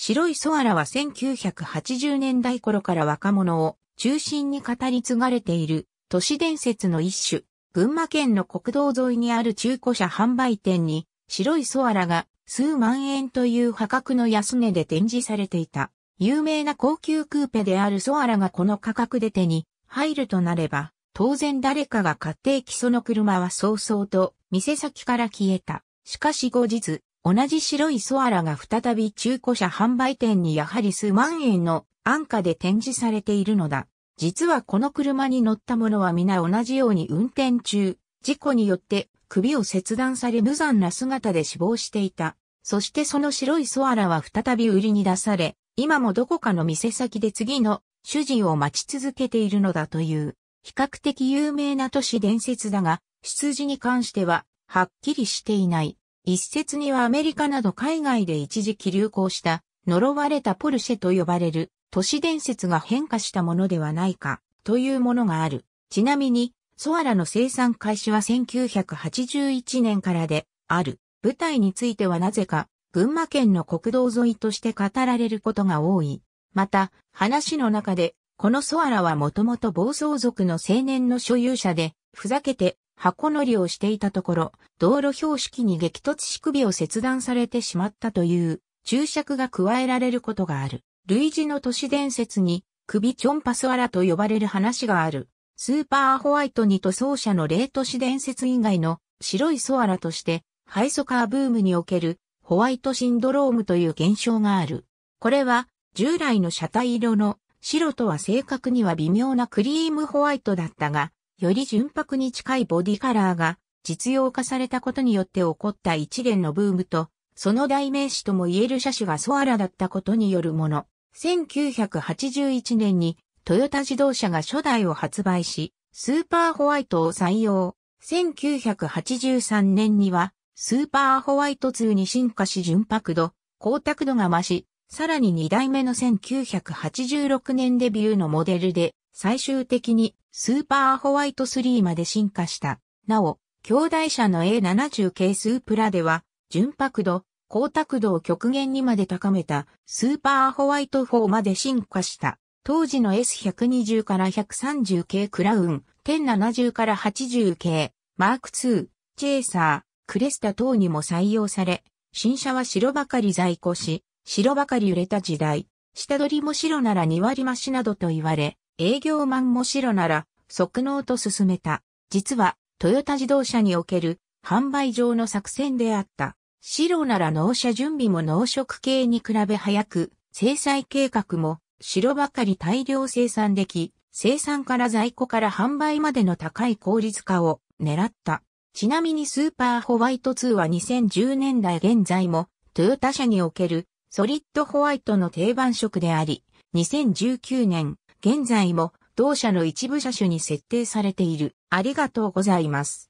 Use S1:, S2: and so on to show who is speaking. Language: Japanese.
S1: 白いソアラは1980年代頃から若者を中心に語り継がれている都市伝説の一種。群馬県の国道沿いにある中古車販売店に白いソアラが数万円という破格の安値で展示されていた。有名な高級クーペであるソアラがこの価格で手に入るとなれば、当然誰かが買っていきその車は早々と店先から消えた。しかし後日、同じ白いソアラが再び中古車販売店にやはり数万円の安価で展示されているのだ。実はこの車に乗った者は皆同じように運転中、事故によって首を切断され無残な姿で死亡していた。そしてその白いソアラは再び売りに出され、今もどこかの店先で次の主人を待ち続けているのだという、比較的有名な都市伝説だが、出自に関しては、はっきりしていない。一説にはアメリカなど海外で一時期流行した呪われたポルシェと呼ばれる都市伝説が変化したものではないかというものがある。ちなみに、ソアラの生産開始は1981年からである。舞台についてはなぜか、群馬県の国道沿いとして語られることが多い。また、話の中で、このソアラはもともと暴走族の青年の所有者で、ふざけて箱乗りをしていたところ、道路標識に激突し首を切断されてしまったという注釈が加えられることがある。類似の都市伝説に首チョンパスワラと呼ばれる話がある。スーパーホワイトに塗装者の霊都市伝説以外の白いソアラとしてハイソカーブームにおけるホワイトシンドロームという現象がある。これは従来の車体色の白とは正確には微妙なクリームホワイトだったが、より純白に近いボディカラーが実用化されたことによって起こった一連のブームと、その代名詞とも言える車種がソアラだったことによるもの。1981年にトヨタ自動車が初代を発売し、スーパーホワイトを採用。1983年には、スーパーホワイト2に進化し純白度、光沢度が増し、さらに2代目の1986年デビューのモデルで、最終的にスーパーホワイト3まで進化した。なお、兄弟車の A70 系スープラでは、純白度、光沢度を極限にまで高めたスーパーホワイト4まで進化した。当時の S120 から130系クラウン、1070から80系、マーク2、チェーサー、クレスタ等にも採用され、新車は白ばかり在庫し、白ばかり売れた時代、下取りも白なら2割増しなどと言われ、営業マンも白なら、即納と進めた。実は、トヨタ自動車における販売上の作戦であった。白なら納車準備も農食系に比べ早く、制裁計画も白ばかり大量生産でき、生産から在庫から販売までの高い効率化を狙った。ちなみにスーパーホワイト2は2010年代現在もトヨタ社におけるソリッドホワイトの定番色であり、2019年現在も同社の一部車種に設定されている。ありがとうございます。